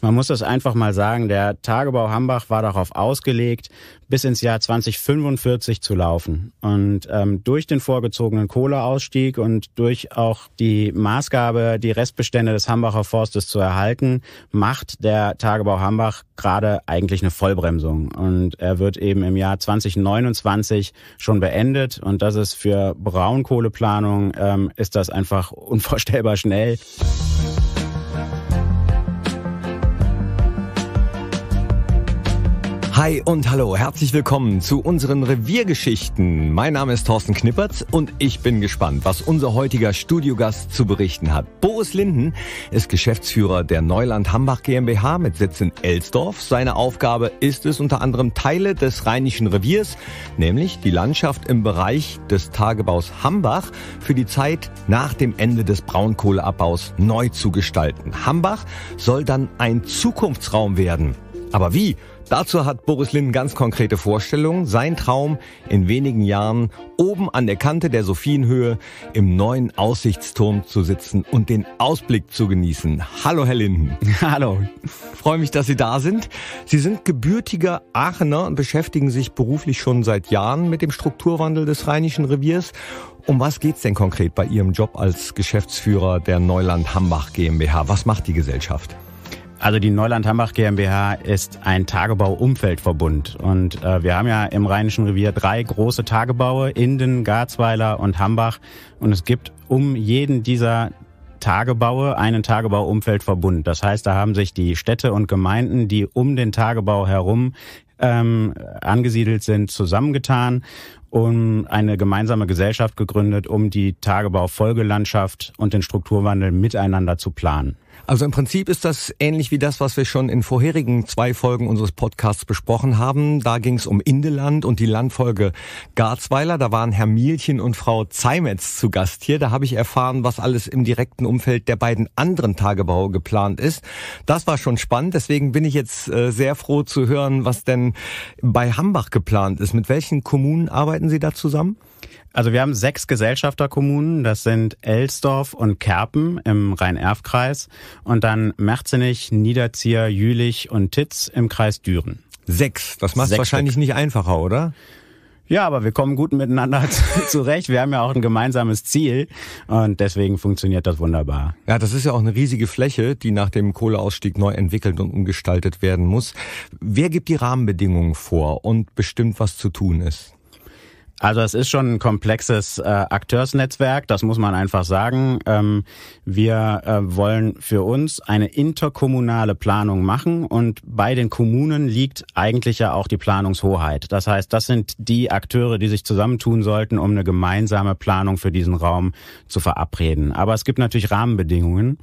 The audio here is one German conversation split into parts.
Man muss das einfach mal sagen, der Tagebau Hambach war darauf ausgelegt, bis ins Jahr 2045 zu laufen. Und ähm, durch den vorgezogenen Kohleausstieg und durch auch die Maßgabe, die Restbestände des Hambacher Forstes zu erhalten, macht der Tagebau Hambach gerade eigentlich eine Vollbremsung. Und er wird eben im Jahr 2029 schon beendet. Und das ist für Braunkohleplanung, ähm, ist das einfach unvorstellbar schnell. Hi und hallo, herzlich willkommen zu unseren Reviergeschichten. Mein Name ist Thorsten Knippertz und ich bin gespannt, was unser heutiger Studiogast zu berichten hat. Boris Linden ist Geschäftsführer der Neuland Hambach GmbH mit Sitz in Elsdorf. Seine Aufgabe ist es unter anderem Teile des Rheinischen Reviers, nämlich die Landschaft im Bereich des Tagebaus Hambach, für die Zeit nach dem Ende des Braunkohleabbaus neu zu gestalten. Hambach soll dann ein Zukunftsraum werden. Aber wie? Dazu hat Boris Lindner ganz konkrete Vorstellungen. Sein Traum, in wenigen Jahren oben an der Kante der Sophienhöhe im neuen Aussichtsturm zu sitzen und den Ausblick zu genießen. Hallo, Herr Linden. Hallo. Freue mich, dass Sie da sind. Sie sind gebürtiger Aachener und beschäftigen sich beruflich schon seit Jahren mit dem Strukturwandel des Rheinischen Reviers. Um was geht's denn konkret bei Ihrem Job als Geschäftsführer der Neuland Hambach GmbH? Was macht die Gesellschaft? Also die Neuland-Hambach GmbH ist ein Tagebau-Umfeldverbund und äh, wir haben ja im Rheinischen Revier drei große Tagebaue, Inden, Garzweiler und Hambach und es gibt um jeden dieser Tagebaue einen Tagebau-Umfeldverbund. Das heißt, da haben sich die Städte und Gemeinden, die um den Tagebau herum ähm, angesiedelt sind, zusammengetan und eine gemeinsame Gesellschaft gegründet, um die Tagebaufolgelandschaft und den Strukturwandel miteinander zu planen. Also im Prinzip ist das ähnlich wie das, was wir schon in vorherigen zwei Folgen unseres Podcasts besprochen haben. Da ging es um Indeland und die Landfolge Garzweiler. Da waren Herr Mielchen und Frau Zeimetz zu Gast hier. Da habe ich erfahren, was alles im direkten Umfeld der beiden anderen Tagebau geplant ist. Das war schon spannend. Deswegen bin ich jetzt äh, sehr froh zu hören, was denn bei Hambach geplant ist. Mit welchen Kommunen arbeiten Sie da zusammen? Also wir haben sechs Gesellschafterkommunen, das sind Elsdorf und Kerpen im Rhein-Erf-Kreis und dann Merzenich, Niederzieher, Jülich und Titz im Kreis Düren. Sechs, das macht es wahrscheinlich Stück. nicht einfacher, oder? Ja, aber wir kommen gut miteinander zurecht. Wir haben ja auch ein gemeinsames Ziel und deswegen funktioniert das wunderbar. Ja, das ist ja auch eine riesige Fläche, die nach dem Kohleausstieg neu entwickelt und umgestaltet werden muss. Wer gibt die Rahmenbedingungen vor und bestimmt, was zu tun ist? Also es ist schon ein komplexes äh, Akteursnetzwerk, das muss man einfach sagen. Ähm, wir äh, wollen für uns eine interkommunale Planung machen und bei den Kommunen liegt eigentlich ja auch die Planungshoheit. Das heißt, das sind die Akteure, die sich zusammentun sollten, um eine gemeinsame Planung für diesen Raum zu verabreden. Aber es gibt natürlich Rahmenbedingungen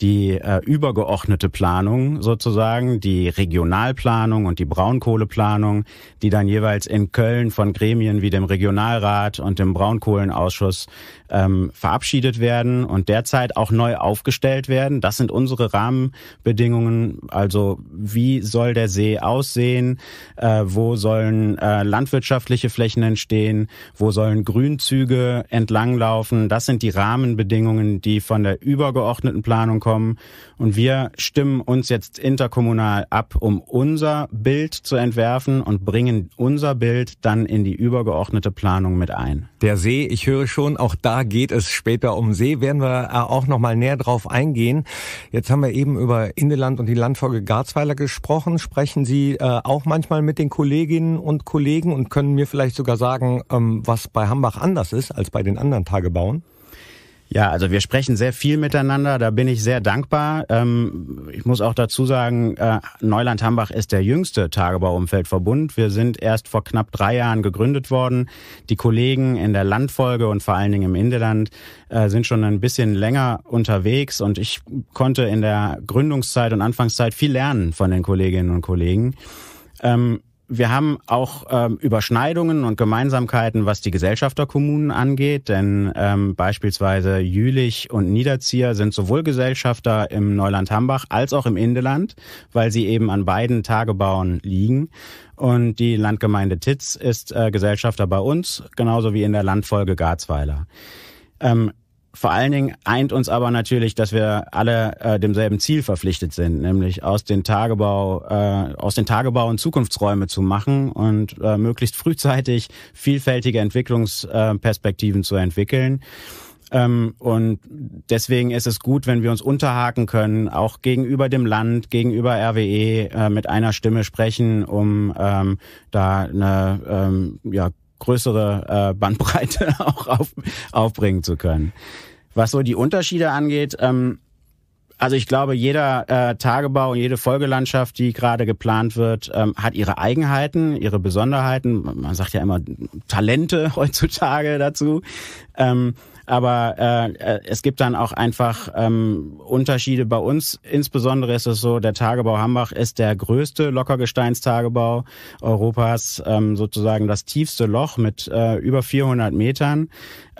die äh, übergeordnete Planung sozusagen, die Regionalplanung und die Braunkohleplanung, die dann jeweils in Köln von Gremien wie dem Regionalrat und dem Braunkohlenausschuss ähm, verabschiedet werden und derzeit auch neu aufgestellt werden. Das sind unsere Rahmenbedingungen. Also wie soll der See aussehen? Äh, wo sollen äh, landwirtschaftliche Flächen entstehen? Wo sollen Grünzüge entlanglaufen? Das sind die Rahmenbedingungen, die von der übergeordneten Planung kommen bekommen. Und wir stimmen uns jetzt interkommunal ab, um unser Bild zu entwerfen und bringen unser Bild dann in die übergeordnete Planung mit ein. Der See, ich höre schon, auch da geht es später um See, werden wir auch noch mal näher drauf eingehen. Jetzt haben wir eben über Indeland und die Landfolge Garzweiler gesprochen. Sprechen Sie äh, auch manchmal mit den Kolleginnen und Kollegen und können mir vielleicht sogar sagen, ähm, was bei Hambach anders ist als bei den anderen Tagebauen? Ja, also wir sprechen sehr viel miteinander, da bin ich sehr dankbar. Ähm, ich muss auch dazu sagen, äh, Neuland-Hambach ist der jüngste Tagebauumfeldverbund. Wir sind erst vor knapp drei Jahren gegründet worden. Die Kollegen in der Landfolge und vor allen Dingen im Indeland äh, sind schon ein bisschen länger unterwegs und ich konnte in der Gründungszeit und Anfangszeit viel lernen von den Kolleginnen und Kollegen. Ähm, wir haben auch ähm, Überschneidungen und Gemeinsamkeiten, was die Gesellschafterkommunen angeht, denn ähm, beispielsweise Jülich und Niederzieher sind sowohl Gesellschafter im Neuland-Hambach als auch im Indeland, weil sie eben an beiden Tagebauen liegen. Und die Landgemeinde Titz ist äh, Gesellschafter bei uns, genauso wie in der Landfolge Garzweiler. Ähm, vor allen Dingen eint uns aber natürlich, dass wir alle äh, demselben Ziel verpflichtet sind, nämlich aus den Tagebau, äh, aus den Tagebau und Zukunftsräume zu machen und äh, möglichst frühzeitig vielfältige Entwicklungsperspektiven äh, zu entwickeln. Ähm, und deswegen ist es gut, wenn wir uns unterhaken können, auch gegenüber dem Land, gegenüber RWE äh, mit einer Stimme sprechen, um ähm, da eine ähm, ja, größere äh, Bandbreite auch auf, aufbringen zu können. Was so die Unterschiede angeht, ähm, also ich glaube, jeder äh, Tagebau und jede Folgelandschaft, die gerade geplant wird, ähm, hat ihre Eigenheiten, ihre Besonderheiten. Man sagt ja immer Talente heutzutage dazu. Ähm, aber äh, es gibt dann auch einfach ähm, Unterschiede bei uns. Insbesondere ist es so, der Tagebau Hambach ist der größte Lockergesteinstagebau Europas, ähm, sozusagen das tiefste Loch mit äh, über 400 Metern.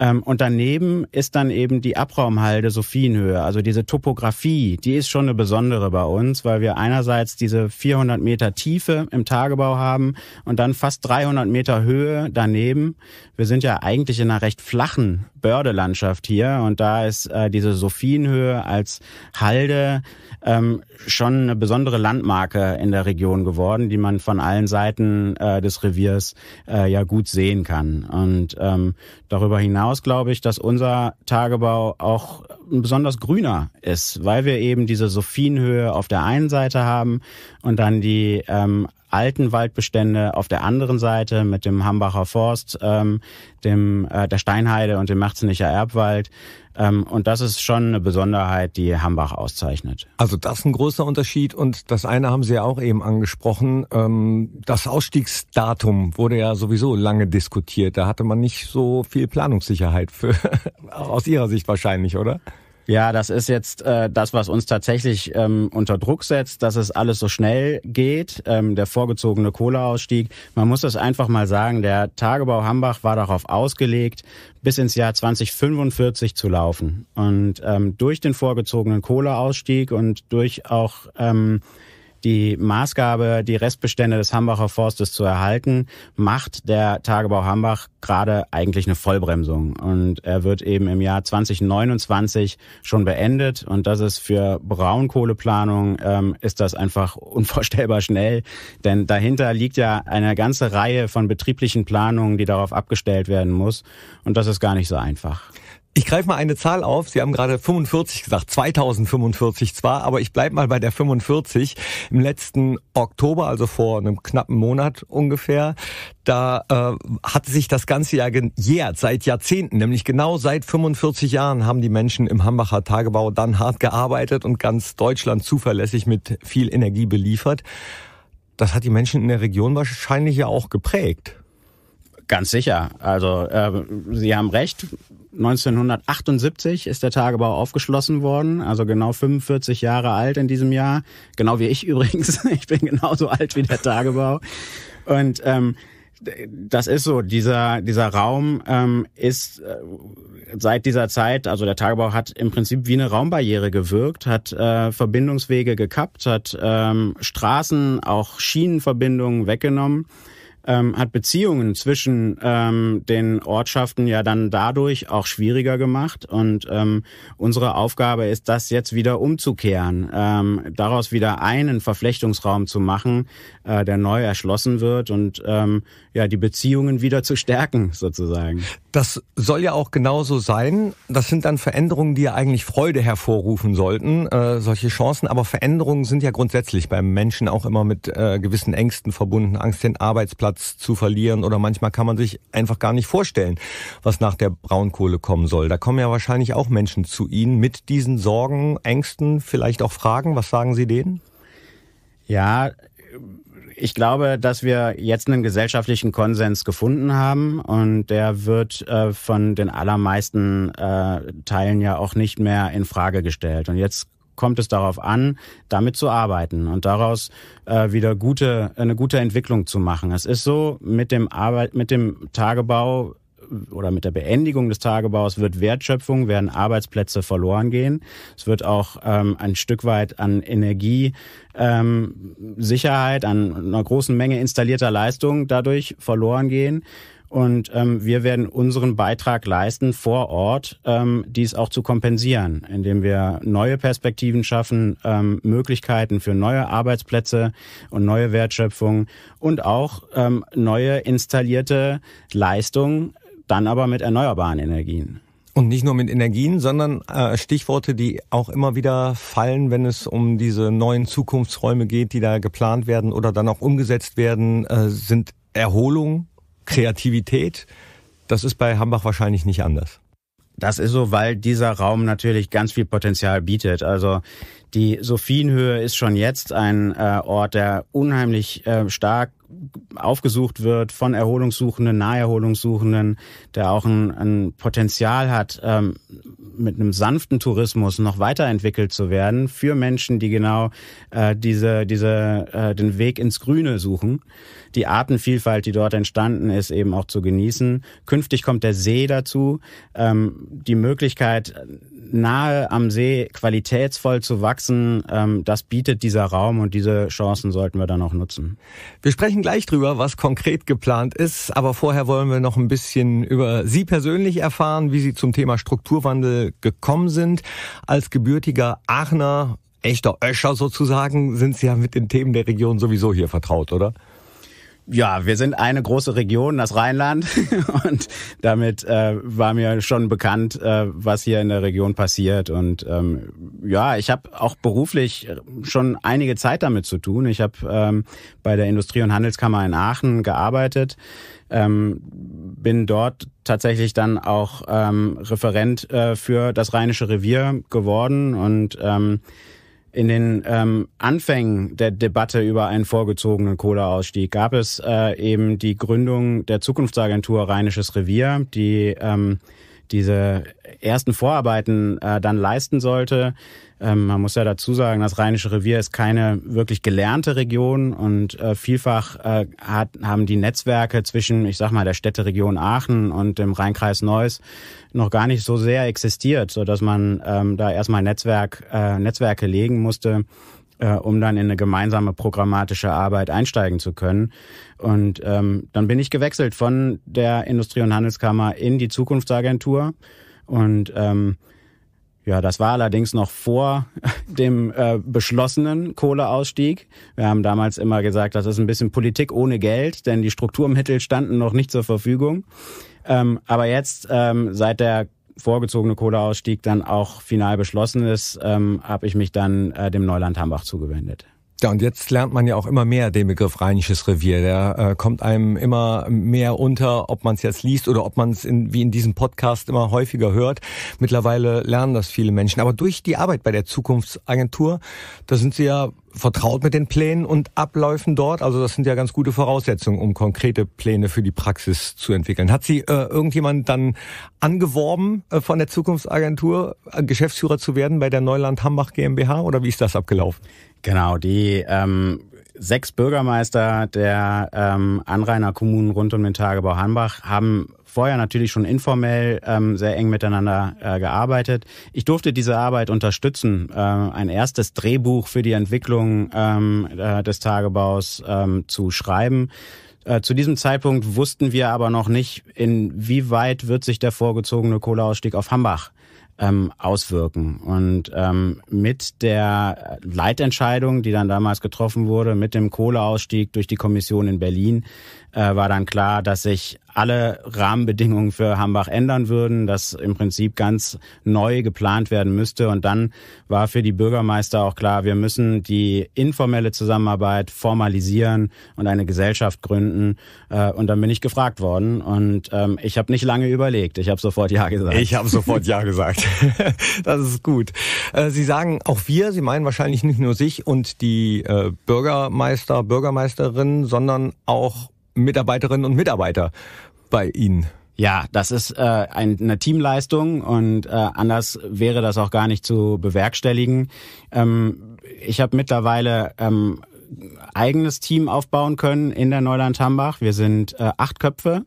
Ähm, und daneben ist dann eben die Abraumhalde Sophienhöhe. Also diese Topografie, die ist schon eine besondere bei uns, weil wir einerseits diese 400 Meter Tiefe im Tagebau haben und dann fast 300 Meter Höhe daneben. Wir sind ja eigentlich in einer recht flachen Bördelandschaft hier und da ist äh, diese Sophienhöhe als Halde ähm, schon eine besondere Landmarke in der Region geworden, die man von allen Seiten äh, des Reviers äh, ja gut sehen kann. Und ähm, darüber hinaus hinaus glaube ich, dass unser Tagebau auch besonders grüner ist, weil wir eben diese Sophienhöhe auf der einen Seite haben und dann die ähm, alten Waldbestände, auf der anderen Seite mit dem Hambacher Forst, ähm, dem äh, der Steinheide und dem Marzenicher Erbwald. Ähm, und das ist schon eine Besonderheit, die Hambach auszeichnet. Also das ist ein großer Unterschied. Und das eine haben Sie ja auch eben angesprochen. Ähm, das Ausstiegsdatum wurde ja sowieso lange diskutiert. Da hatte man nicht so viel Planungssicherheit für, aus Ihrer Sicht wahrscheinlich, oder? Ja, das ist jetzt äh, das, was uns tatsächlich ähm, unter Druck setzt, dass es alles so schnell geht, ähm, der vorgezogene Kohleausstieg. Man muss das einfach mal sagen, der Tagebau Hambach war darauf ausgelegt, bis ins Jahr 2045 zu laufen. Und ähm, durch den vorgezogenen Kohleausstieg und durch auch... Ähm, die Maßgabe, die Restbestände des Hambacher Forstes zu erhalten, macht der Tagebau Hambach gerade eigentlich eine Vollbremsung. Und er wird eben im Jahr 2029 schon beendet. Und das ist für Braunkohleplanung, ähm, ist das einfach unvorstellbar schnell. Denn dahinter liegt ja eine ganze Reihe von betrieblichen Planungen, die darauf abgestellt werden muss. Und das ist gar nicht so einfach. Ich greife mal eine Zahl auf. Sie haben gerade 45 gesagt, 2045 zwar, aber ich bleibe mal bei der 45. Im letzten Oktober, also vor einem knappen Monat ungefähr, da äh, hat sich das ganze Jahr gejährt, seit Jahrzehnten, nämlich genau seit 45 Jahren haben die Menschen im Hambacher Tagebau dann hart gearbeitet und ganz Deutschland zuverlässig mit viel Energie beliefert. Das hat die Menschen in der Region wahrscheinlich ja auch geprägt. Ganz sicher. Also äh, Sie haben recht. 1978 ist der Tagebau aufgeschlossen worden, also genau 45 Jahre alt in diesem Jahr. Genau wie ich übrigens. Ich bin genauso alt wie der Tagebau. Und ähm, das ist so, dieser, dieser Raum ähm, ist äh, seit dieser Zeit, also der Tagebau hat im Prinzip wie eine Raumbarriere gewirkt, hat äh, Verbindungswege gekappt, hat ähm, Straßen, auch Schienenverbindungen weggenommen ähm, hat Beziehungen zwischen ähm, den Ortschaften ja dann dadurch auch schwieriger gemacht. Und ähm, unsere Aufgabe ist, das jetzt wieder umzukehren, ähm, daraus wieder einen Verflechtungsraum zu machen, äh, der neu erschlossen wird und ähm, ja die Beziehungen wieder zu stärken sozusagen. Das soll ja auch genauso sein. Das sind dann Veränderungen, die ja eigentlich Freude hervorrufen sollten, äh, solche Chancen. Aber Veränderungen sind ja grundsätzlich beim Menschen auch immer mit äh, gewissen Ängsten verbunden, Angst den Arbeitsplatz Arbeitsplatz zu verlieren oder manchmal kann man sich einfach gar nicht vorstellen, was nach der Braunkohle kommen soll. Da kommen ja wahrscheinlich auch Menschen zu Ihnen mit diesen Sorgen, Ängsten, vielleicht auch Fragen. Was sagen Sie denen? Ja, ich glaube, dass wir jetzt einen gesellschaftlichen Konsens gefunden haben und der wird äh, von den allermeisten äh, Teilen ja auch nicht mehr in Frage gestellt. Und jetzt kommt es darauf an, damit zu arbeiten und daraus äh, wieder gute, eine gute Entwicklung zu machen. Es ist so, mit dem Arbeit, mit dem Tagebau äh, oder mit der Beendigung des Tagebaus wird Wertschöpfung, werden Arbeitsplätze verloren gehen. Es wird auch ähm, ein Stück weit an Energiesicherheit, ähm, an einer großen Menge installierter Leistung dadurch verloren gehen. Und ähm, wir werden unseren Beitrag leisten, vor Ort ähm, dies auch zu kompensieren, indem wir neue Perspektiven schaffen, ähm, Möglichkeiten für neue Arbeitsplätze und neue Wertschöpfung und auch ähm, neue installierte Leistungen, dann aber mit erneuerbaren Energien. Und nicht nur mit Energien, sondern äh, Stichworte, die auch immer wieder fallen, wenn es um diese neuen Zukunftsräume geht, die da geplant werden oder dann auch umgesetzt werden, äh, sind Erholung, Kreativität. Das ist bei Hambach wahrscheinlich nicht anders. Das ist so, weil dieser Raum natürlich ganz viel Potenzial bietet. Also die Sophienhöhe ist schon jetzt ein äh, Ort, der unheimlich äh, stark aufgesucht wird von Erholungssuchenden, Naherholungssuchenden, der auch ein, ein Potenzial hat, ähm, mit einem sanften Tourismus noch weiterentwickelt zu werden für Menschen, die genau äh, diese, diese, äh, den Weg ins Grüne suchen. Die Artenvielfalt, die dort entstanden ist, eben auch zu genießen. Künftig kommt der See dazu. Ähm, die Möglichkeit, nahe am See qualitätsvoll zu wachsen, ähm, das bietet dieser Raum und diese Chancen sollten wir dann auch nutzen. Wir sprechen gleich drüber, was konkret geplant ist, aber vorher wollen wir noch ein bisschen über Sie persönlich erfahren, wie Sie zum Thema Strukturwandel gekommen sind. Als gebürtiger Aachener, echter Öscher sozusagen, sind Sie ja mit den Themen der Region sowieso hier vertraut, oder? Ja, wir sind eine große Region, das Rheinland. Und damit äh, war mir schon bekannt, äh, was hier in der Region passiert. Und ähm, ja, ich habe auch beruflich schon einige Zeit damit zu tun. Ich habe ähm, bei der Industrie- und Handelskammer in Aachen gearbeitet ähm, bin dort tatsächlich dann auch ähm, Referent äh, für das Rheinische Revier geworden und ähm, in den ähm, Anfängen der Debatte über einen vorgezogenen Kohleausstieg gab es äh, eben die Gründung der Zukunftsagentur Rheinisches Revier, die ähm, diese ersten Vorarbeiten äh, dann leisten sollte. Ähm, man muss ja dazu sagen, das Rheinische Revier ist keine wirklich gelernte Region und äh, vielfach äh, hat, haben die Netzwerke zwischen, ich sag mal, der Städteregion Aachen und dem Rheinkreis Neuss noch gar nicht so sehr existiert, so dass man ähm, da erstmal Netzwerk, äh, Netzwerke legen musste äh, um dann in eine gemeinsame programmatische Arbeit einsteigen zu können. Und ähm, dann bin ich gewechselt von der Industrie- und Handelskammer in die Zukunftsagentur. Und ähm, ja, das war allerdings noch vor dem äh, beschlossenen Kohleausstieg. Wir haben damals immer gesagt, das ist ein bisschen Politik ohne Geld, denn die Strukturmittel standen noch nicht zur Verfügung. Ähm, aber jetzt, ähm, seit der vorgezogene Kohleausstieg dann auch final beschlossen ist, ähm, habe ich mich dann äh, dem Neuland Hambach zugewendet. Ja, und jetzt lernt man ja auch immer mehr den Begriff Rheinisches Revier. Der äh, kommt einem immer mehr unter, ob man es jetzt liest oder ob man es in, wie in diesem Podcast immer häufiger hört. Mittlerweile lernen das viele Menschen. Aber durch die Arbeit bei der Zukunftsagentur, da sind Sie ja vertraut mit den Plänen und Abläufen dort? Also das sind ja ganz gute Voraussetzungen, um konkrete Pläne für die Praxis zu entwickeln. Hat Sie äh, irgendjemand dann angeworben äh, von der Zukunftsagentur, äh, Geschäftsführer zu werden bei der Neuland Hambach GmbH oder wie ist das abgelaufen? Genau, die ähm, sechs Bürgermeister der ähm, Anrainerkommunen rund um den Tagebau Hambach haben vorher natürlich schon informell ähm, sehr eng miteinander äh, gearbeitet. Ich durfte diese Arbeit unterstützen. Äh, ein erstes Drehbuch für die Entwicklung ähm, äh, des Tagebaus ähm, zu schreiben. Äh, zu diesem Zeitpunkt wussten wir aber noch nicht, inwieweit wird sich der vorgezogene Kohleausstieg auf Hambach ähm, auswirken. Und ähm, mit der Leitentscheidung, die dann damals getroffen wurde, mit dem Kohleausstieg durch die Kommission in Berlin, äh, war dann klar, dass sich alle Rahmenbedingungen für Hambach ändern würden, dass im Prinzip ganz neu geplant werden müsste. Und dann war für die Bürgermeister auch klar, wir müssen die informelle Zusammenarbeit formalisieren und eine Gesellschaft gründen. Äh, und dann bin ich gefragt worden und ähm, ich habe nicht lange überlegt. Ich habe sofort Ja gesagt. Ich habe sofort Ja gesagt. das ist gut. Äh, Sie sagen auch wir, Sie meinen wahrscheinlich nicht nur sich und die äh, Bürgermeister, Bürgermeisterinnen, sondern auch Mitarbeiterinnen und Mitarbeiter bei Ihnen? Ja, das ist äh, eine Teamleistung und äh, anders wäre das auch gar nicht zu bewerkstelligen. Ähm, ich habe mittlerweile ähm, eigenes Team aufbauen können in der Neuland Hambach. Wir sind äh, acht Köpfe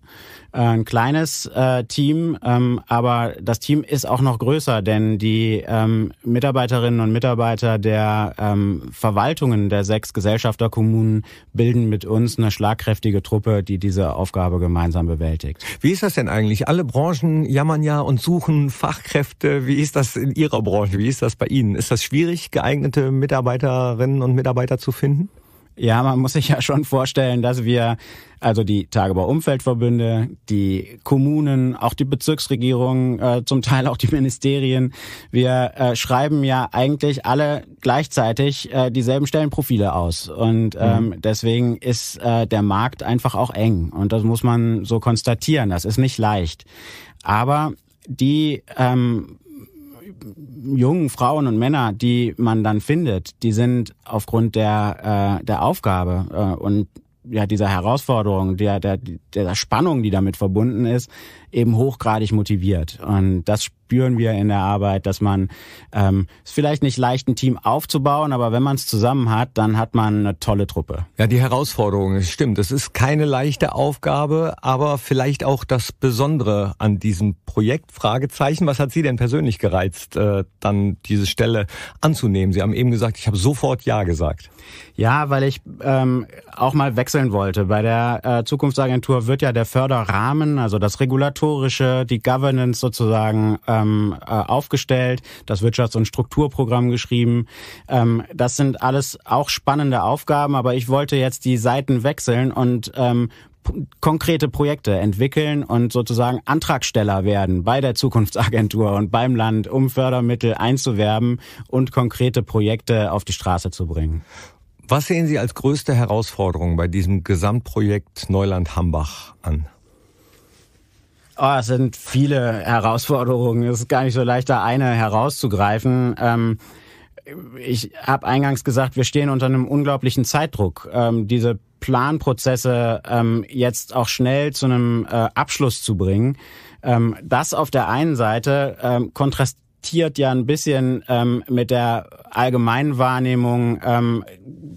äh, ein kleines äh, Team, ähm, aber das Team ist auch noch größer, denn die ähm, Mitarbeiterinnen und Mitarbeiter der ähm, Verwaltungen der sechs Gesellschafterkommunen bilden mit uns eine schlagkräftige Truppe, die diese Aufgabe gemeinsam bewältigt. Wie ist das denn eigentlich? Alle Branchen jammern ja und suchen Fachkräfte. Wie ist das in Ihrer Branche? Wie ist das bei Ihnen? Ist das schwierig, geeignete Mitarbeiterinnen und Mitarbeiter zu finden? Ja, man muss sich ja schon vorstellen, dass wir, also die Tagebau-Umfeldverbünde, die Kommunen, auch die Bezirksregierungen, äh, zum Teil auch die Ministerien, wir äh, schreiben ja eigentlich alle gleichzeitig äh, dieselben Stellenprofile aus. Und mhm. ähm, mhm. deswegen ist äh, der Markt einfach auch eng. Und das muss man so konstatieren. Das ist nicht leicht. Aber die ähm, jungen Frauen und Männer, die man dann findet, die sind aufgrund der, äh, der Aufgabe äh, und ja, dieser Herausforderung, der, der, der Spannung, die damit verbunden ist, eben hochgradig motiviert. Und das spüren wir in der Arbeit, dass man ähm, ist vielleicht nicht leicht, ein Team aufzubauen, aber wenn man es zusammen hat, dann hat man eine tolle Truppe. Ja, die Herausforderung, stimmt. Es ist keine leichte Aufgabe, aber vielleicht auch das Besondere an diesem Projekt, Fragezeichen. Was hat Sie denn persönlich gereizt, äh, dann diese Stelle anzunehmen? Sie haben eben gesagt, ich habe sofort Ja gesagt. Ja, weil ich ähm, auch mal wechseln wollte. Bei der äh, Zukunftsagentur wird ja der Förderrahmen, also das Regulatorische, die Governance sozusagen, ähm, ähm, aufgestellt, das Wirtschafts- und Strukturprogramm geschrieben. Ähm, das sind alles auch spannende Aufgaben, aber ich wollte jetzt die Seiten wechseln und ähm, konkrete Projekte entwickeln und sozusagen Antragsteller werden bei der Zukunftsagentur und beim Land, um Fördermittel einzuwerben und konkrete Projekte auf die Straße zu bringen. Was sehen Sie als größte Herausforderung bei diesem Gesamtprojekt Neuland Hambach an? Oh, es sind viele Herausforderungen. Es ist gar nicht so leicht, da eine herauszugreifen. Ähm, ich habe eingangs gesagt, wir stehen unter einem unglaublichen Zeitdruck. Ähm, diese Planprozesse ähm, jetzt auch schnell zu einem äh, Abschluss zu bringen, ähm, das auf der einen Seite ähm, kontrastiert ja ein bisschen ähm, mit der Allgemeinwahrnehmung, ähm,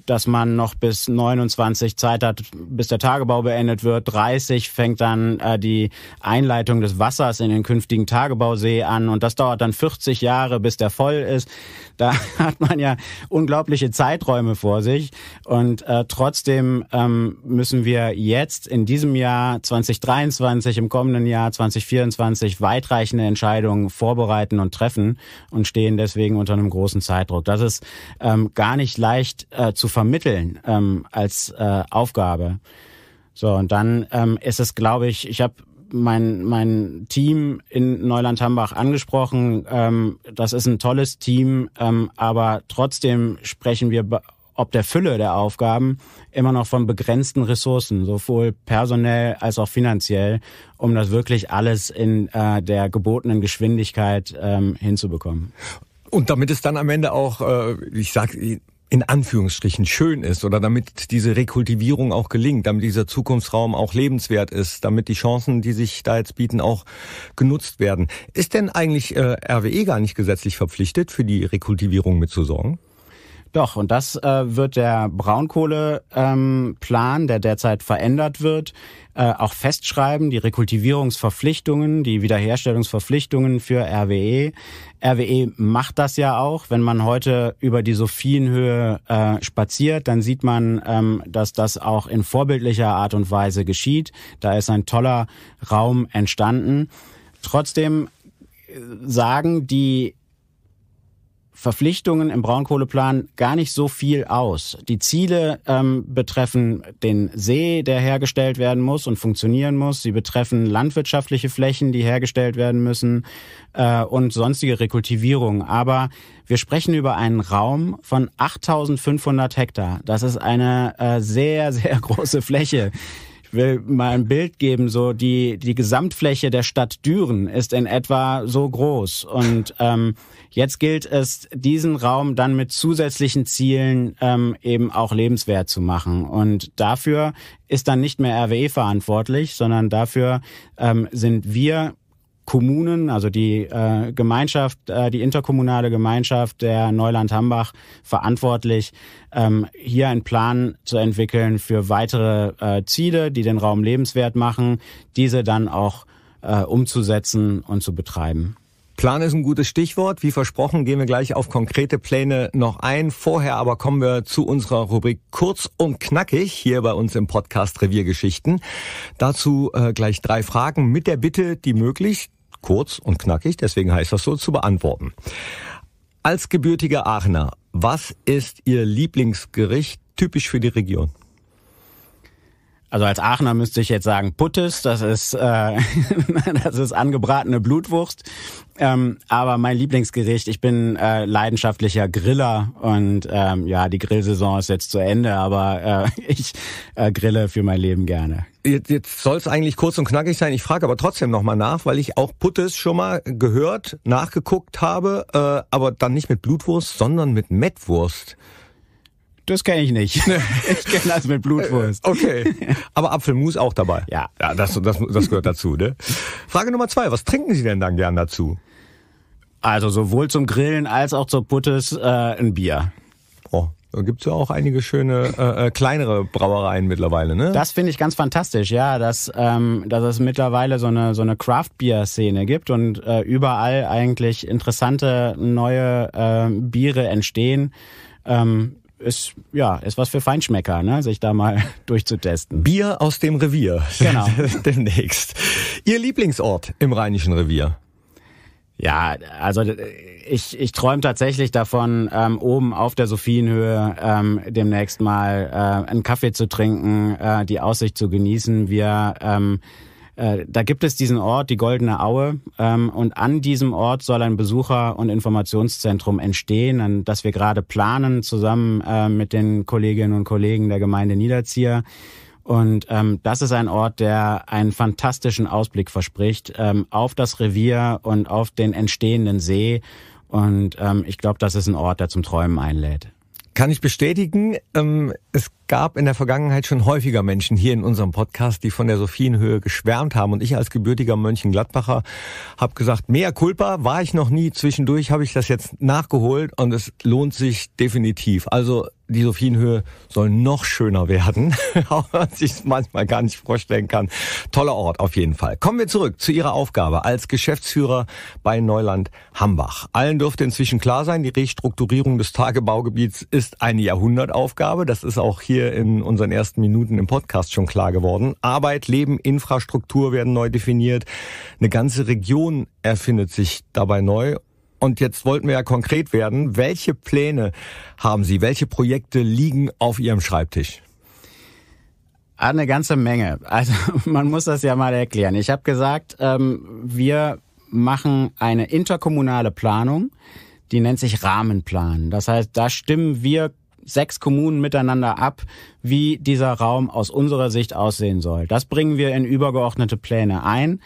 dass man noch bis 29 Zeit hat, bis der Tagebau beendet wird. 30 fängt dann äh, die Einleitung des Wassers in den künftigen Tagebausee an und das dauert dann 40 Jahre, bis der voll ist. Da hat man ja unglaubliche Zeiträume vor sich und äh, trotzdem ähm, müssen wir jetzt in diesem Jahr 2023, im kommenden Jahr 2024 weitreichende Entscheidungen vorbereiten und treffen und stehen deswegen unter einem großen Zeitdruck. Das ist ähm, gar nicht leicht äh, zu vermitteln ähm, als äh, Aufgabe. So, und dann ähm, ist es, glaube ich, ich habe mein, mein Team in Neuland-Hambach angesprochen. Ähm, das ist ein tolles Team, ähm, aber trotzdem sprechen wir ob der Fülle der Aufgaben immer noch von begrenzten Ressourcen, sowohl personell als auch finanziell, um das wirklich alles in äh, der gebotenen Geschwindigkeit ähm, hinzubekommen. Und damit es dann am Ende auch, äh, ich sag in Anführungsstrichen schön ist oder damit diese Rekultivierung auch gelingt, damit dieser Zukunftsraum auch lebenswert ist, damit die Chancen, die sich da jetzt bieten, auch genutzt werden. Ist denn eigentlich äh, RWE gar nicht gesetzlich verpflichtet, für die Rekultivierung mitzusorgen? Doch, und das äh, wird der Braunkohleplan, ähm, der derzeit verändert wird, äh, auch festschreiben, die Rekultivierungsverpflichtungen, die Wiederherstellungsverpflichtungen für RWE. RWE macht das ja auch. Wenn man heute über die Sophienhöhe äh, spaziert, dann sieht man, ähm, dass das auch in vorbildlicher Art und Weise geschieht. Da ist ein toller Raum entstanden. Trotzdem äh, sagen die Verpflichtungen im Braunkohleplan gar nicht so viel aus. Die Ziele ähm, betreffen den See, der hergestellt werden muss und funktionieren muss. Sie betreffen landwirtschaftliche Flächen, die hergestellt werden müssen äh, und sonstige Rekultivierung. Aber wir sprechen über einen Raum von 8500 Hektar. Das ist eine äh, sehr, sehr große Fläche will mal ein Bild geben, so die, die Gesamtfläche der Stadt Düren ist in etwa so groß. Und ähm, jetzt gilt es, diesen Raum dann mit zusätzlichen Zielen ähm, eben auch lebenswert zu machen. Und dafür ist dann nicht mehr RWE verantwortlich, sondern dafür ähm, sind wir Kommunen, also die äh, Gemeinschaft, äh, die interkommunale Gemeinschaft der Neuland-Hambach verantwortlich, ähm, hier einen Plan zu entwickeln für weitere äh, Ziele, die den Raum lebenswert machen, diese dann auch äh, umzusetzen und zu betreiben. Plan ist ein gutes Stichwort. Wie versprochen, gehen wir gleich auf konkrete Pläne noch ein. Vorher aber kommen wir zu unserer Rubrik Kurz und Knackig hier bei uns im Podcast Reviergeschichten. Dazu äh, gleich drei Fragen mit der Bitte, die möglichst kurz und knackig, deswegen heißt das so, zu beantworten. Als gebürtiger Aachener, was ist Ihr Lieblingsgericht typisch für die Region? Also als Aachener müsste ich jetzt sagen Puttes, das ist äh, das ist angebratene Blutwurst. Ähm, aber mein Lieblingsgericht, ich bin äh, leidenschaftlicher Griller und ähm, ja, die Grillsaison ist jetzt zu Ende, aber äh, ich äh, grille für mein Leben gerne. Jetzt, jetzt soll es eigentlich kurz und knackig sein. Ich frage aber trotzdem nochmal nach, weil ich auch Puttes schon mal gehört, nachgeguckt habe, äh, aber dann nicht mit Blutwurst, sondern mit Mettwurst. Das kenne ich nicht. ich kenne das mit Blutwurst. Äh, okay. Aber Apfelmus auch dabei. Ja. Ja, das, das, das gehört dazu, ne? Frage Nummer zwei. Was trinken Sie denn dann gern dazu? Also sowohl zum Grillen als auch zur Puttes äh, ein Bier. Oh, gibt es ja auch einige schöne äh, äh, kleinere Brauereien mittlerweile, ne? Das finde ich ganz fantastisch, ja, dass, ähm, dass es mittlerweile so eine so eine Craft Beer Szene gibt und äh, überall eigentlich interessante neue äh, Biere entstehen. Ähm, ist ja ist was für Feinschmecker, ne? sich da mal durchzutesten. Bier aus dem Revier. Genau. Demnächst. Ihr Lieblingsort im Rheinischen Revier? Ja, also äh, ich, ich träume tatsächlich davon, ähm, oben auf der Sophienhöhe ähm, demnächst mal äh, einen Kaffee zu trinken, äh, die Aussicht zu genießen. Wir ähm, äh, da gibt es diesen Ort, die Goldene Aue, ähm, und an diesem Ort soll ein Besucher- und Informationszentrum entstehen, an das wir gerade planen, zusammen äh, mit den Kolleginnen und Kollegen der Gemeinde Niederzieher. Und ähm, das ist ein Ort, der einen fantastischen Ausblick verspricht ähm, auf das Revier und auf den entstehenden See. Und ähm, ich glaube, das ist ein Ort, der zum Träumen einlädt. Kann ich bestätigen. Ähm, es gab in der Vergangenheit schon häufiger Menschen hier in unserem Podcast, die von der Sophienhöhe geschwärmt haben. Und ich als gebürtiger Mönchengladbacher habe gesagt, mehr Culpa war ich noch nie. Zwischendurch habe ich das jetzt nachgeholt und es lohnt sich definitiv. Also die Sophienhöhe soll noch schöner werden, auch wenn man sich manchmal gar nicht vorstellen kann. Toller Ort auf jeden Fall. Kommen wir zurück zu Ihrer Aufgabe als Geschäftsführer bei Neuland Hambach. Allen dürfte inzwischen klar sein, die Restrukturierung des Tagebaugebiets ist eine Jahrhundertaufgabe. Das ist auch hier hier in unseren ersten Minuten im Podcast schon klar geworden. Arbeit, Leben, Infrastruktur werden neu definiert. Eine ganze Region erfindet sich dabei neu. Und jetzt wollten wir ja konkret werden. Welche Pläne haben Sie? Welche Projekte liegen auf Ihrem Schreibtisch? Ah, eine ganze Menge. Also man muss das ja mal erklären. Ich habe gesagt, ähm, wir machen eine interkommunale Planung, die nennt sich Rahmenplan. Das heißt, da stimmen wir sechs Kommunen miteinander ab, wie dieser Raum aus unserer Sicht aussehen soll. Das bringen wir in übergeordnete Pläne ein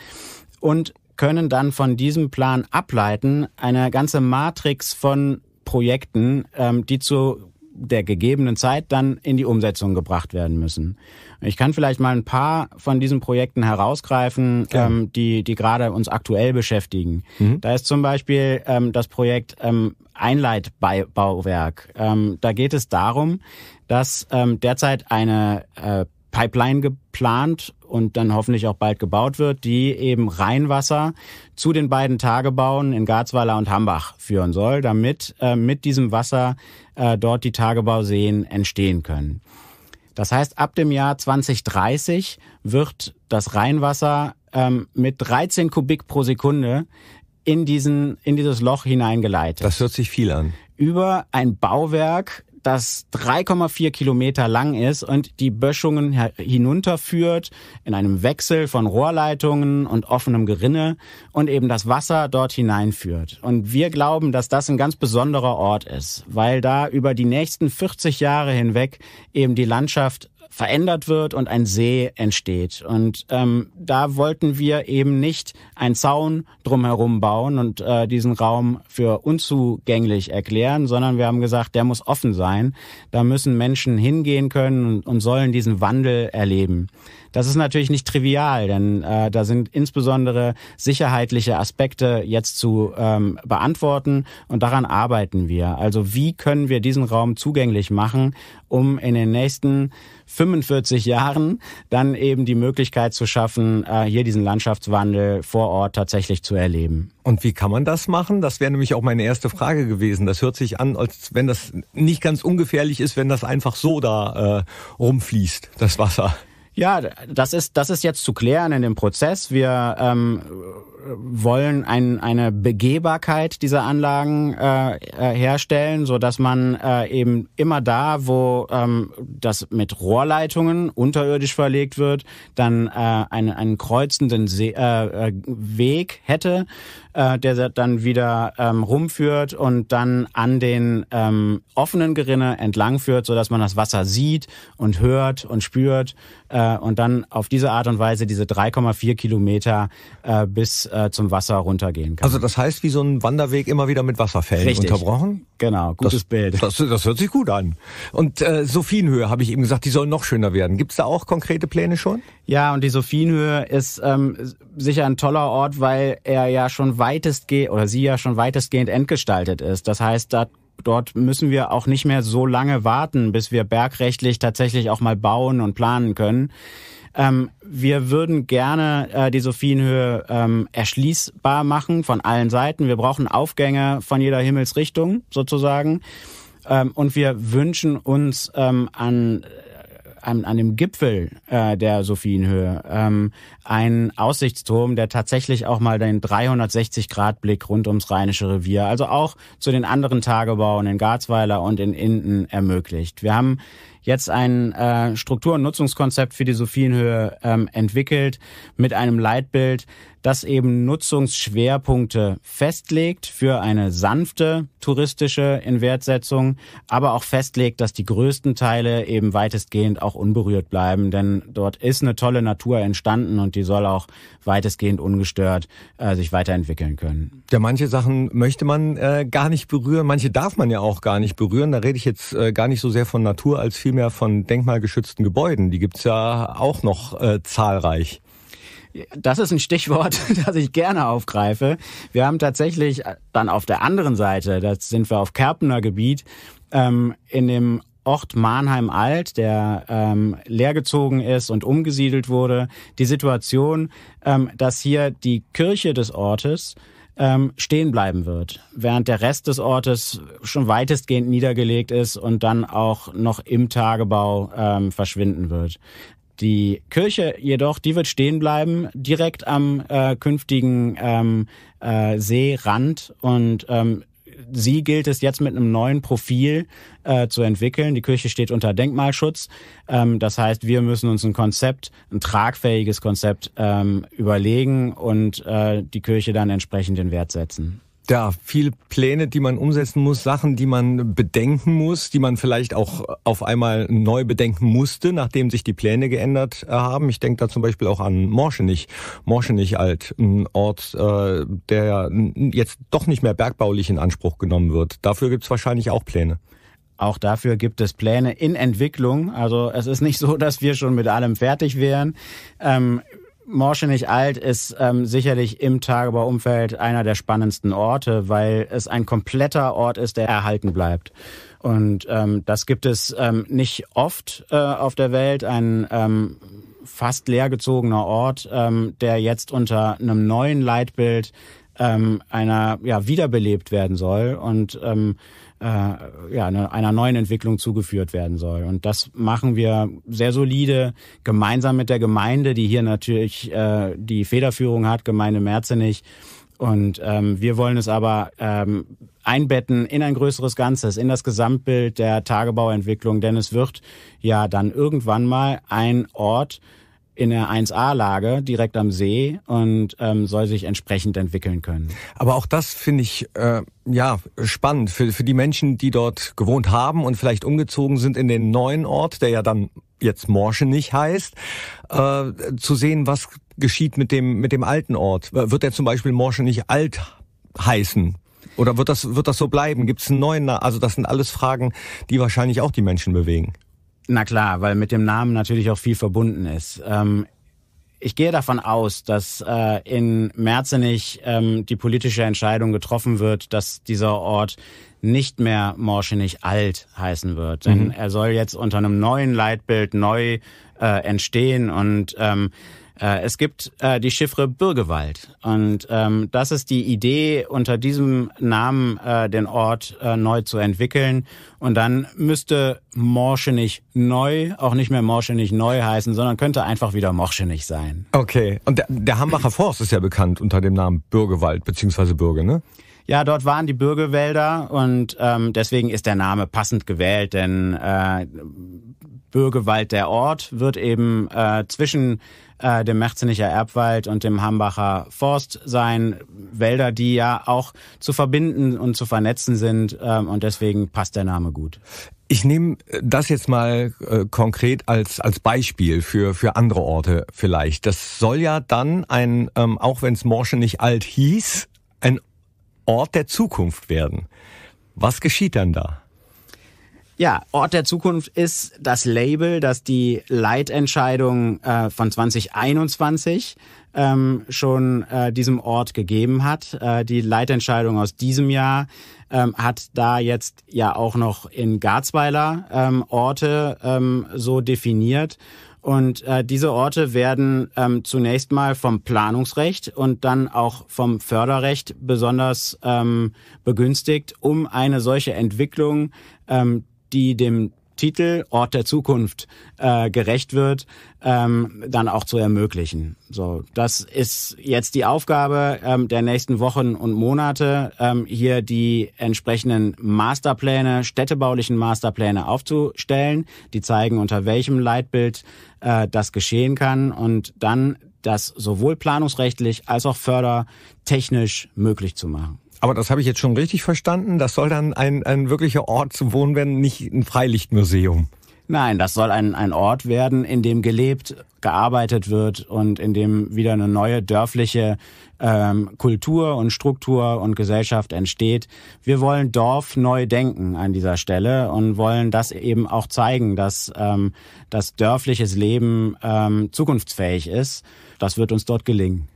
und können dann von diesem Plan ableiten eine ganze Matrix von Projekten, ähm, die zu der gegebenen Zeit dann in die Umsetzung gebracht werden müssen. Ich kann vielleicht mal ein paar von diesen Projekten herausgreifen, ja. ähm, die, die gerade uns aktuell beschäftigen. Mhm. Da ist zum Beispiel ähm, das Projekt ähm, Einleitbauwerk. Ähm, da geht es darum, dass ähm, derzeit eine äh, Pipeline geplant und dann hoffentlich auch bald gebaut wird, die eben Rheinwasser zu den beiden Tagebauen in Garzweiler und Hambach führen soll, damit äh, mit diesem Wasser äh, dort die Tagebauseen entstehen können. Das heißt, ab dem Jahr 2030 wird das Rheinwasser ähm, mit 13 Kubik pro Sekunde in, diesen, in dieses Loch hineingeleitet. Das hört sich viel an. Über ein Bauwerk das 3,4 Kilometer lang ist und die Böschungen hinunterführt in einem Wechsel von Rohrleitungen und offenem Gerinne und eben das Wasser dort hineinführt. Und wir glauben, dass das ein ganz besonderer Ort ist, weil da über die nächsten 40 Jahre hinweg eben die Landschaft verändert wird und ein See entsteht. Und ähm, da wollten wir eben nicht einen Zaun drumherum bauen und äh, diesen Raum für unzugänglich erklären, sondern wir haben gesagt, der muss offen sein. Da müssen Menschen hingehen können und, und sollen diesen Wandel erleben. Das ist natürlich nicht trivial, denn äh, da sind insbesondere sicherheitliche Aspekte jetzt zu ähm, beantworten und daran arbeiten wir. Also wie können wir diesen Raum zugänglich machen, um in den nächsten 45 Jahren dann eben die Möglichkeit zu schaffen, äh, hier diesen Landschaftswandel vor Ort tatsächlich zu erleben. Und wie kann man das machen? Das wäre nämlich auch meine erste Frage gewesen. Das hört sich an, als wenn das nicht ganz ungefährlich ist, wenn das einfach so da äh, rumfließt, das Wasser. Ja, das ist, das ist jetzt zu klären in dem Prozess. Wir ähm, wollen ein, eine Begehbarkeit dieser Anlagen äh, äh, herstellen, so dass man äh, eben immer da, wo ähm, das mit Rohrleitungen unterirdisch verlegt wird, dann äh, einen, einen kreuzenden See, äh, äh Weg hätte, äh, der dann wieder ähm, rumführt und dann an den ähm, offenen Gerinne entlangführt, so dass man das Wasser sieht und hört und spürt äh, und dann auf diese Art und Weise diese 3,4 Kilometer äh, bis äh, zum Wasser runtergehen kann. Also das heißt, wie so ein Wanderweg immer wieder mit Wasserfällen Richtig. unterbrochen? Genau, gutes das, Bild. Das, das hört sich gut an. Und äh, Sophienhöhe, habe ich eben gesagt, die soll noch schöner werden. Gibt es da auch konkrete Pläne schon? Ja, und die Sophienhöhe ist ähm, sicher ein toller Ort, weil er ja schon weitestgehend, oder sie ja schon weitestgehend entgestaltet ist. Das heißt, da dort müssen wir auch nicht mehr so lange warten, bis wir bergrechtlich tatsächlich auch mal bauen und planen können. Ähm, wir würden gerne äh, die Sophienhöhe ähm, erschließbar machen von allen Seiten. Wir brauchen Aufgänge von jeder Himmelsrichtung sozusagen. Ähm, und wir wünschen uns ähm, an äh, an, an dem Gipfel äh, der Sophienhöhe ähm, einen Aussichtsturm, der tatsächlich auch mal den 360-Grad-Blick rund ums Rheinische Revier, also auch zu den anderen Tagebauen in Garzweiler und in Inden ermöglicht. Wir haben jetzt ein äh, Struktur- und Nutzungskonzept für die Sophienhöhe ähm, entwickelt mit einem Leitbild, das eben Nutzungsschwerpunkte festlegt für eine sanfte touristische Inwertsetzung, aber auch festlegt, dass die größten Teile eben weitestgehend auch unberührt bleiben, denn dort ist eine tolle Natur entstanden und die soll auch weitestgehend ungestört äh, sich weiterentwickeln können. Ja, manche Sachen möchte man äh, gar nicht berühren, manche darf man ja auch gar nicht berühren. Da rede ich jetzt äh, gar nicht so sehr von Natur als viel vielmehr von denkmalgeschützten Gebäuden. Die gibt es ja auch noch äh, zahlreich. Das ist ein Stichwort, das ich gerne aufgreife. Wir haben tatsächlich äh, dann auf der anderen Seite, da sind wir auf Kerpener Gebiet, ähm, in dem Ort Mannheim Alt, der ähm, leergezogen ist und umgesiedelt wurde, die Situation, ähm, dass hier die Kirche des Ortes ähm, stehen bleiben wird, während der Rest des Ortes schon weitestgehend niedergelegt ist und dann auch noch im Tagebau ähm, verschwinden wird. Die Kirche jedoch, die wird stehen bleiben, direkt am äh, künftigen ähm, äh, Seerand und ähm, sie gilt es jetzt mit einem neuen Profil äh, zu entwickeln. Die Kirche steht unter Denkmalschutz. Ähm, das heißt, wir müssen uns ein Konzept, ein tragfähiges Konzept ähm, überlegen und äh, die Kirche dann entsprechend den Wert setzen ja, viele Pläne, die man umsetzen muss, Sachen, die man bedenken muss, die man vielleicht auch auf einmal neu bedenken musste, nachdem sich die Pläne geändert äh, haben. Ich denke da zum Beispiel auch an Morschenich, Morschenich alt, ein Ort, äh, der jetzt doch nicht mehr bergbaulich in Anspruch genommen wird. Dafür gibt's wahrscheinlich auch Pläne. Auch dafür gibt es Pläne in Entwicklung. Also es ist nicht so, dass wir schon mit allem fertig wären. Ähm, Morsche nicht alt ist ähm, sicherlich im Tagebauumfeld einer der spannendsten Orte, weil es ein kompletter Ort ist, der erhalten bleibt. Und ähm, das gibt es ähm, nicht oft äh, auf der Welt, ein ähm, fast leergezogener Ort, ähm, der jetzt unter einem neuen Leitbild ähm, einer ja, wiederbelebt werden soll. Und ähm, äh, ja, einer neuen Entwicklung zugeführt werden soll. Und das machen wir sehr solide gemeinsam mit der Gemeinde, die hier natürlich äh, die Federführung hat, Gemeinde Merzenich. Und ähm, wir wollen es aber ähm, einbetten in ein größeres Ganzes, in das Gesamtbild der Tagebauentwicklung, denn es wird ja dann irgendwann mal ein Ort, in der 1A-Lage direkt am See und ähm, soll sich entsprechend entwickeln können. Aber auch das finde ich äh, ja spannend für, für die Menschen, die dort gewohnt haben und vielleicht umgezogen sind in den neuen Ort, der ja dann jetzt Morsche nicht heißt, äh, zu sehen, was geschieht mit dem mit dem alten Ort. Wird der zum Beispiel Morsche nicht alt heißen? Oder wird das, wird das so bleiben? Gibt es einen neuen? Also das sind alles Fragen, die wahrscheinlich auch die Menschen bewegen. Na klar, weil mit dem Namen natürlich auch viel verbunden ist. Ähm, ich gehe davon aus, dass äh, in Merzenich ähm, die politische Entscheidung getroffen wird, dass dieser Ort nicht mehr Morschenich alt heißen wird. Mhm. Denn er soll jetzt unter einem neuen Leitbild neu äh, entstehen und ähm, äh, es gibt äh, die Chiffre Bürgewald und ähm, das ist die Idee, unter diesem Namen äh, den Ort äh, neu zu entwickeln und dann müsste Morschenich neu auch nicht mehr Morschenich neu heißen, sondern könnte einfach wieder Morschenich sein. Okay, und der, der Hambacher Forst ist ja bekannt unter dem Namen Bürgewald beziehungsweise Bürge, ne? Ja, dort waren die Bürgewälder und ähm, deswegen ist der Name passend gewählt, denn äh, Bürgewald der Ort wird eben äh, zwischen äh, dem Merzeninger Erbwald und dem Hambacher Forst sein. Wälder, die ja auch zu verbinden und zu vernetzen sind. Ähm, und deswegen passt der Name gut. Ich nehme das jetzt mal äh, konkret als, als Beispiel für, für andere Orte vielleicht. Das soll ja dann ein, ähm, auch wenn es Morsche nicht alt hieß, ein Ort der Zukunft werden. Was geschieht dann da? Ja, Ort der Zukunft ist das Label, das die Leitentscheidung äh, von 2021 ähm, schon äh, diesem Ort gegeben hat. Äh, die Leitentscheidung aus diesem Jahr ähm, hat da jetzt ja auch noch in Garzweiler ähm, Orte ähm, so definiert. Und äh, diese Orte werden ähm, zunächst mal vom Planungsrecht und dann auch vom Förderrecht besonders ähm, begünstigt, um eine solche Entwicklung ähm, die dem Titel Ort der Zukunft äh, gerecht wird, ähm, dann auch zu ermöglichen. So, das ist jetzt die Aufgabe ähm, der nächsten Wochen und Monate, ähm, hier die entsprechenden Masterpläne, städtebaulichen Masterpläne aufzustellen, die zeigen, unter welchem Leitbild äh, das geschehen kann und dann das sowohl planungsrechtlich als auch fördertechnisch möglich zu machen. Aber das habe ich jetzt schon richtig verstanden. Das soll dann ein, ein wirklicher Ort zu Wohnen werden, nicht ein Freilichtmuseum. Nein, das soll ein, ein Ort werden, in dem gelebt, gearbeitet wird und in dem wieder eine neue dörfliche ähm, Kultur und Struktur und Gesellschaft entsteht. Wir wollen Dorf neu denken an dieser Stelle und wollen das eben auch zeigen, dass ähm, das dörfliches Leben ähm, zukunftsfähig ist. Das wird uns dort gelingen.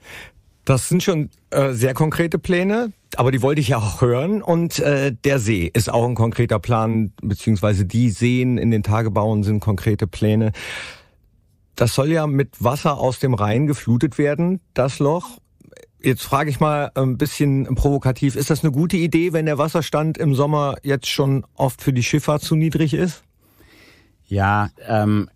Das sind schon äh, sehr konkrete Pläne aber die wollte ich ja auch hören. Und äh, der See ist auch ein konkreter Plan, beziehungsweise die Seen in den Tagebauen sind konkrete Pläne. Das soll ja mit Wasser aus dem Rhein geflutet werden, das Loch. Jetzt frage ich mal ein bisschen provokativ, ist das eine gute Idee, wenn der Wasserstand im Sommer jetzt schon oft für die Schifffahrt zu niedrig ist? Ja, ähm,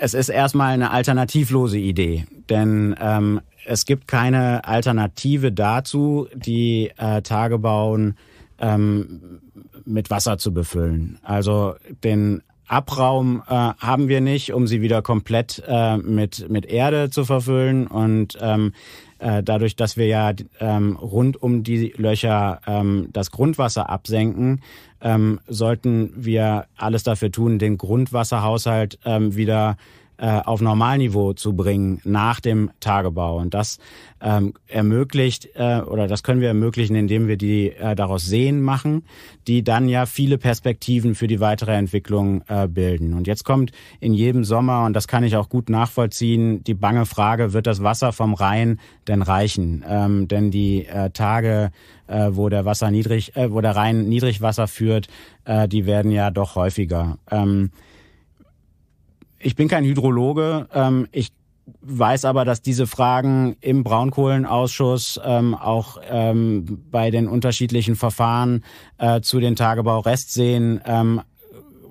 es ist erstmal eine alternativlose Idee. Denn ähm, es gibt keine Alternative dazu, die äh, Tagebauen ähm, mit Wasser zu befüllen. Also den Abraum äh, haben wir nicht, um sie wieder komplett äh, mit, mit Erde zu verfüllen. Und ähm, äh, dadurch, dass wir ja ähm, rund um die Löcher ähm, das Grundwasser absenken, ähm, sollten wir alles dafür tun, den Grundwasserhaushalt ähm, wieder äh, auf Normalniveau zu bringen nach dem Tagebau. Und das ähm, ermöglicht äh, oder das können wir ermöglichen, indem wir die äh, daraus sehen machen, die dann ja viele Perspektiven für die weitere Entwicklung äh, bilden. Und jetzt kommt in jedem Sommer, und das kann ich auch gut nachvollziehen, die bange Frage, wird das Wasser vom Rhein denn reichen? Ähm, denn die äh, Tage, äh, wo der Wasser niedrig, äh, wo der Rhein Niedrigwasser führt, äh, die werden ja doch häufiger. Ähm, ich bin kein Hydrologe. Ähm, ich weiß aber, dass diese Fragen im Braunkohlenausschuss, ähm, auch ähm, bei den unterschiedlichen Verfahren äh, zu den Tagebaurestseen ähm,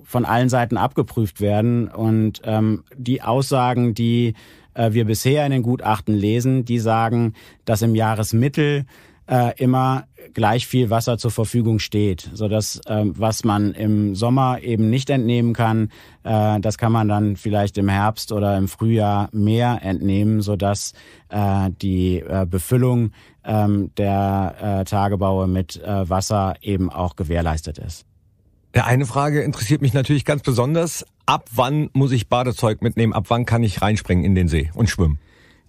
von allen Seiten abgeprüft werden. Und ähm, die Aussagen, die äh, wir bisher in den Gutachten lesen, die sagen, dass im Jahresmittel äh, immer gleich viel Wasser zur Verfügung steht, sodass ähm, was man im Sommer eben nicht entnehmen kann, äh, das kann man dann vielleicht im Herbst oder im Frühjahr mehr entnehmen, sodass äh, die äh, Befüllung äh, der äh, Tagebaue mit äh, Wasser eben auch gewährleistet ist. eine Frage interessiert mich natürlich ganz besonders. Ab wann muss ich Badezeug mitnehmen? Ab wann kann ich reinspringen in den See und schwimmen?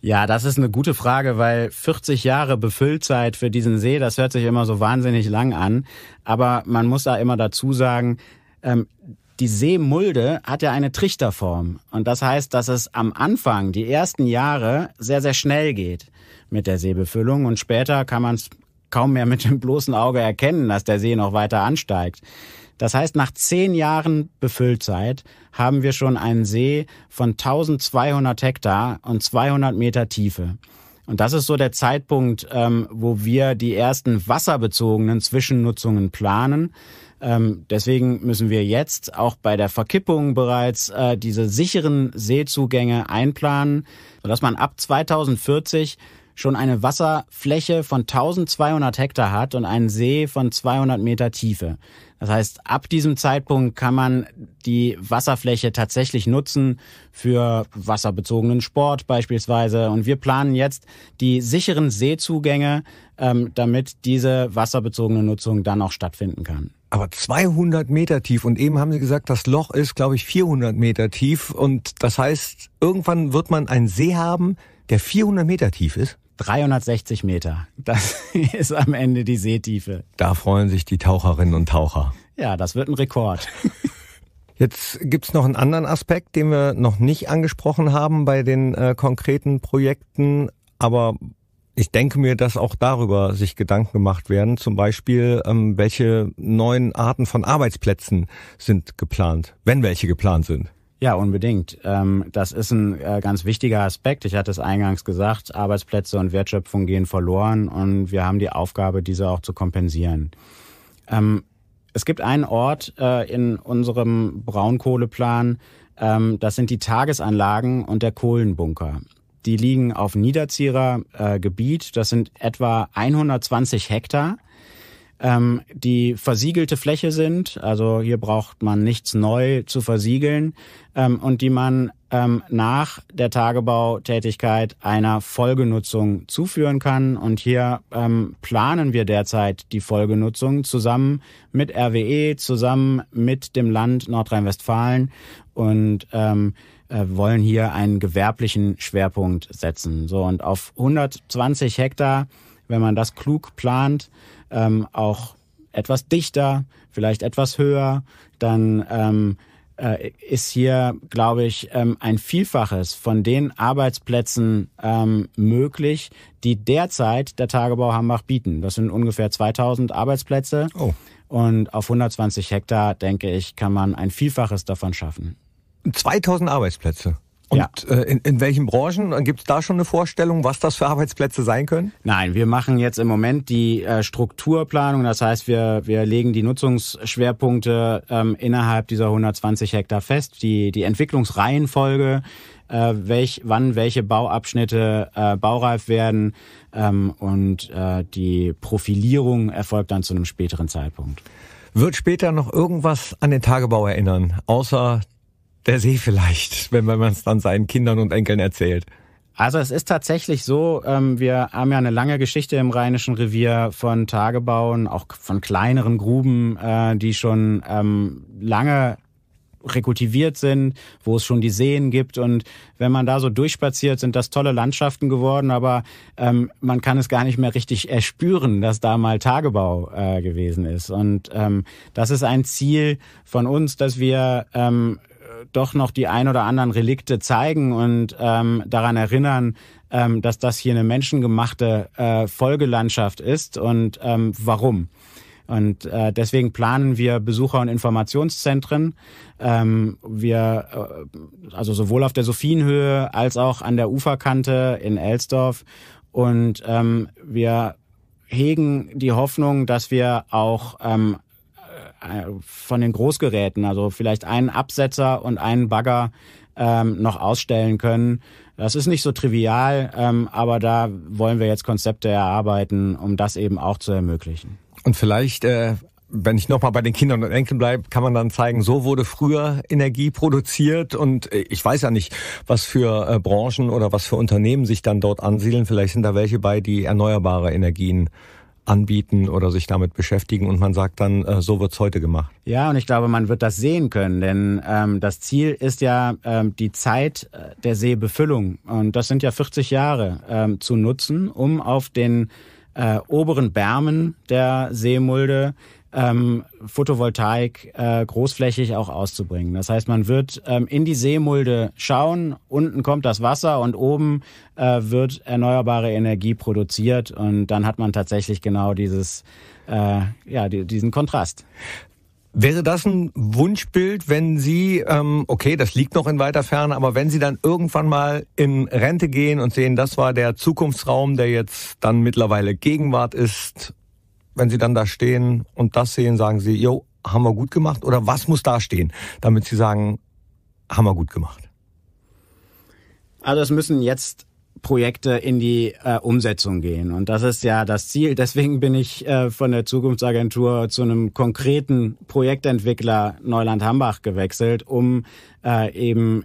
Ja, das ist eine gute Frage, weil 40 Jahre Befüllzeit für diesen See, das hört sich immer so wahnsinnig lang an. Aber man muss da immer dazu sagen, ähm, die Seemulde hat ja eine Trichterform. Und das heißt, dass es am Anfang, die ersten Jahre, sehr, sehr schnell geht mit der Seebefüllung. Und später kann man es kaum mehr mit dem bloßen Auge erkennen, dass der See noch weiter ansteigt. Das heißt, nach zehn Jahren Befülltheit haben wir schon einen See von 1200 Hektar und 200 Meter Tiefe. Und das ist so der Zeitpunkt, ähm, wo wir die ersten wasserbezogenen Zwischennutzungen planen. Ähm, deswegen müssen wir jetzt auch bei der Verkippung bereits äh, diese sicheren Seezugänge einplanen, sodass man ab 2040 schon eine Wasserfläche von 1200 Hektar hat und einen See von 200 Meter Tiefe. Das heißt, ab diesem Zeitpunkt kann man die Wasserfläche tatsächlich nutzen für wasserbezogenen Sport beispielsweise. Und wir planen jetzt die sicheren Seezugänge, ähm, damit diese wasserbezogene Nutzung dann auch stattfinden kann. Aber 200 Meter tief und eben haben Sie gesagt, das Loch ist, glaube ich, 400 Meter tief und das heißt, irgendwann wird man einen See haben, der 400 Meter tief ist? 360 Meter. Das ist am Ende die Seetiefe. Da freuen sich die Taucherinnen und Taucher. Ja, das wird ein Rekord. Jetzt gibt's noch einen anderen Aspekt, den wir noch nicht angesprochen haben bei den äh, konkreten Projekten, aber ich denke mir, dass auch darüber sich Gedanken gemacht werden. Zum Beispiel, ähm, welche neuen Arten von Arbeitsplätzen sind geplant, wenn welche geplant sind. Ja, unbedingt. Ähm, das ist ein äh, ganz wichtiger Aspekt. Ich hatte es eingangs gesagt, Arbeitsplätze und Wertschöpfung gehen verloren und wir haben die Aufgabe, diese auch zu kompensieren. Ähm, es gibt einen Ort äh, in unserem Braunkohleplan, ähm, das sind die Tagesanlagen und der Kohlenbunker. Die liegen auf Niederzierer äh, Gebiet, das sind etwa 120 Hektar ähm, die versiegelte Fläche sind. Also hier braucht man nichts neu zu versiegeln ähm, und die man ähm, nach der Tagebautätigkeit einer Folgenutzung zuführen kann. Und hier ähm, planen wir derzeit die Folgenutzung zusammen mit RWE, zusammen mit dem Land Nordrhein-Westfalen und ähm, äh, wollen hier einen gewerblichen Schwerpunkt setzen. So und auf 120 Hektar, wenn man das klug plant, ähm, auch etwas dichter, vielleicht etwas höher, dann ähm, äh, ist hier, glaube ich, ähm, ein Vielfaches von den Arbeitsplätzen ähm, möglich, die derzeit der Tagebau Hambach bieten. Das sind ungefähr 2000 Arbeitsplätze. Oh. Und auf 120 Hektar, denke ich, kann man ein Vielfaches davon schaffen. 2000 Arbeitsplätze? Und ja. Äh, in, in welchen Branchen? Gibt es da schon eine Vorstellung, was das für Arbeitsplätze sein können? Nein, wir machen jetzt im Moment die äh, Strukturplanung. Das heißt, wir, wir legen die Nutzungsschwerpunkte ähm, innerhalb dieser 120 Hektar fest, die, die Entwicklungsreihenfolge, äh, welch, wann welche Bauabschnitte äh, baureif werden ähm, und äh, die Profilierung erfolgt dann zu einem späteren Zeitpunkt. Wird später noch irgendwas an den Tagebau erinnern, außer der See vielleicht, wenn man es dann seinen Kindern und Enkeln erzählt. Also es ist tatsächlich so, ähm, wir haben ja eine lange Geschichte im Rheinischen Revier von Tagebauen, auch von kleineren Gruben, äh, die schon ähm, lange rekultiviert sind, wo es schon die Seen gibt. Und wenn man da so durchspaziert, sind das tolle Landschaften geworden, aber ähm, man kann es gar nicht mehr richtig erspüren, dass da mal Tagebau äh, gewesen ist. Und ähm, das ist ein Ziel von uns, dass wir ähm, doch noch die ein oder anderen Relikte zeigen und ähm, daran erinnern, ähm, dass das hier eine menschengemachte äh, Folgelandschaft ist und ähm, warum. Und äh, deswegen planen wir Besucher- und Informationszentren. Ähm, wir, äh, also sowohl auf der Sophienhöhe als auch an der Uferkante in Elsdorf. Und ähm, wir hegen die Hoffnung, dass wir auch ähm, äh, von den Großgeräten, also vielleicht einen Absetzer und einen Bagger ähm, noch ausstellen können. Das ist nicht so trivial, ähm, aber da wollen wir jetzt Konzepte erarbeiten, um das eben auch zu ermöglichen. Und vielleicht äh, wenn ich nochmal bei den Kindern und Enkeln bleibe, kann man dann zeigen, so wurde früher Energie produziert und äh, ich weiß ja nicht, was für äh, Branchen oder was für Unternehmen sich dann dort ansiedeln. Vielleicht sind da welche bei, die erneuerbare Energien anbieten oder sich damit beschäftigen und man sagt dann, äh, so wird's heute gemacht. Ja, und ich glaube, man wird das sehen können, denn ähm, das Ziel ist ja ähm, die Zeit äh, der Seebefüllung und das sind ja 40 Jahre ähm, zu nutzen, um auf den äh, oberen Bärmen der Seemulde ähm, Photovoltaik äh, großflächig auch auszubringen. Das heißt, man wird ähm, in die Seemulde schauen, unten kommt das Wasser und oben äh, wird erneuerbare Energie produziert und dann hat man tatsächlich genau dieses, äh, ja, die, diesen Kontrast. Wäre das ein Wunschbild, wenn Sie, ähm, okay, das liegt noch in weiter Ferne, aber wenn Sie dann irgendwann mal in Rente gehen und sehen, das war der Zukunftsraum, der jetzt dann mittlerweile Gegenwart ist, wenn Sie dann da stehen und das sehen, sagen Sie, jo, haben wir gut gemacht? Oder was muss da stehen, damit Sie sagen, haben wir gut gemacht? Also es müssen jetzt Projekte in die äh, Umsetzung gehen. Und das ist ja das Ziel. Deswegen bin ich äh, von der Zukunftsagentur zu einem konkreten Projektentwickler Neuland Hambach gewechselt, um äh, eben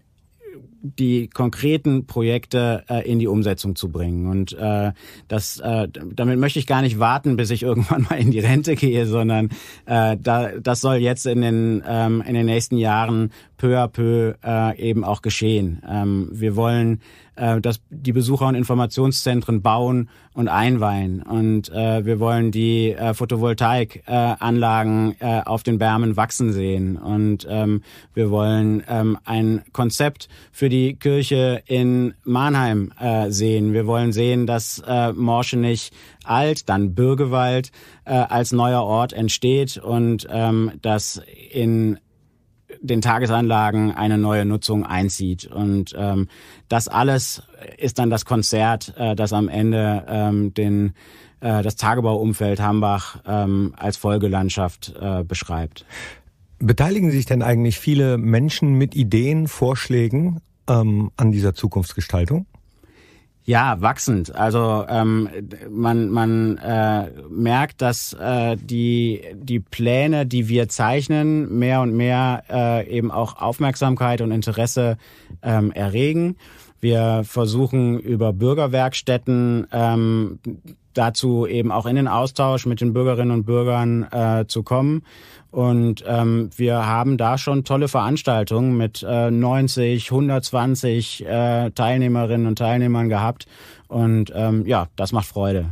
die konkreten Projekte äh, in die Umsetzung zu bringen. Und äh, das, äh, damit möchte ich gar nicht warten, bis ich irgendwann mal in die Rente gehe, sondern äh, da, das soll jetzt in den, ähm, in den nächsten Jahren peu à peu äh, eben auch geschehen. Ähm, wir wollen äh, dass die Besucher und Informationszentren bauen und einweihen. Und äh, wir wollen die äh, Photovoltaikanlagen äh, auf den Bermen wachsen sehen. Und ähm, wir wollen ähm, ein Konzept für die Kirche in Mannheim äh, sehen. Wir wollen sehen, dass äh, Morschenich alt, dann Bürgewald äh, als neuer Ort entsteht und ähm, dass in den Tagesanlagen eine neue Nutzung einzieht. Und ähm, das alles ist dann das Konzert, äh, das am Ende ähm, den äh, das Tagebauumfeld Hambach ähm, als Folgelandschaft äh, beschreibt. Beteiligen sich denn eigentlich viele Menschen mit Ideen, Vorschlägen ähm, an dieser Zukunftsgestaltung? Ja, wachsend. Also ähm, man, man äh, merkt, dass äh, die, die Pläne, die wir zeichnen, mehr und mehr äh, eben auch Aufmerksamkeit und Interesse ähm, erregen. Wir versuchen über Bürgerwerkstätten ähm, dazu eben auch in den Austausch mit den Bürgerinnen und Bürgern äh, zu kommen. Und ähm, wir haben da schon tolle Veranstaltungen mit äh, 90, 120 äh, Teilnehmerinnen und Teilnehmern gehabt. Und ähm, ja, das macht Freude.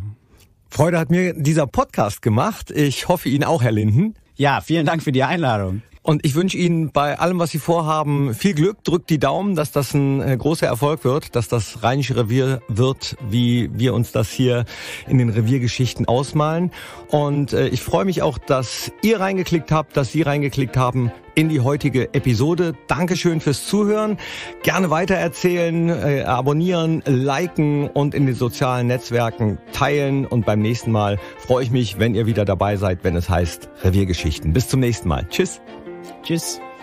Freude hat mir dieser Podcast gemacht. Ich hoffe Ihnen auch, Herr Linden. Ja, vielen Dank für die Einladung. Und ich wünsche Ihnen bei allem, was Sie vorhaben, viel Glück. Drückt die Daumen, dass das ein äh, großer Erfolg wird, dass das Rheinische Revier wird, wie wir uns das hier in den Reviergeschichten ausmalen. Und äh, ich freue mich auch, dass ihr reingeklickt habt, dass Sie reingeklickt haben in die heutige Episode. Dankeschön fürs Zuhören. Gerne weitererzählen, äh, abonnieren, liken und in den sozialen Netzwerken teilen. Und beim nächsten Mal freue ich mich, wenn ihr wieder dabei seid, wenn es heißt Reviergeschichten. Bis zum nächsten Mal. Tschüss. just